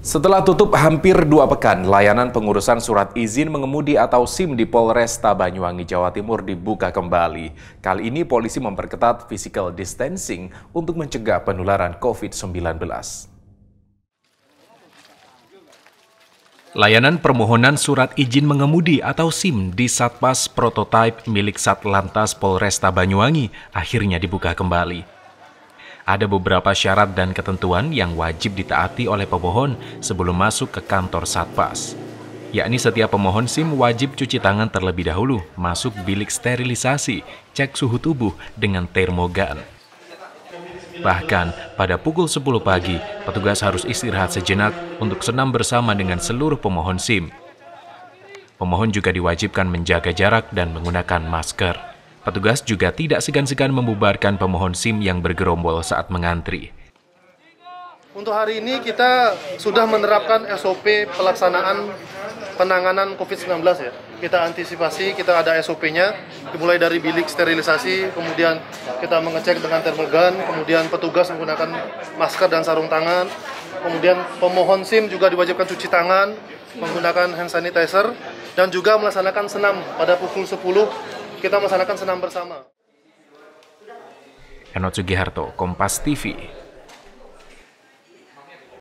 Setelah tutup hampir dua pekan, layanan pengurusan surat izin mengemudi atau SIM di Polresta Banyuwangi, Jawa Timur dibuka kembali. Kali ini polisi memperketat physical distancing untuk mencegah penularan COVID-19. Layanan permohonan surat izin mengemudi atau SIM di Satpas Prototype milik Satlantas Polresta Banyuwangi akhirnya dibuka kembali. Ada beberapa syarat dan ketentuan yang wajib ditaati oleh pemohon sebelum masuk ke kantor Satpas. Yakni setiap pemohon SIM wajib cuci tangan terlebih dahulu, masuk bilik sterilisasi, cek suhu tubuh dengan termogan. Bahkan, pada pukul 10 pagi, petugas harus istirahat sejenak untuk senam bersama dengan seluruh pemohon SIM. Pemohon juga diwajibkan menjaga jarak dan menggunakan masker. Petugas juga tidak segan-segan membubarkan pemohon SIM yang bergerombol saat mengantri. Untuk hari ini kita sudah menerapkan SOP pelaksanaan penanganan COVID-19 ya. Kita antisipasi, kita ada SOP-nya, dimulai dari bilik sterilisasi, kemudian kita mengecek dengan thermal gun, kemudian petugas menggunakan masker dan sarung tangan, kemudian pemohon SIM juga diwajibkan cuci tangan, menggunakan hand sanitizer, dan juga melaksanakan senam pada pukul 10 kita melaksanakan senam bersama. Eno Sugiharto, Kompas TV.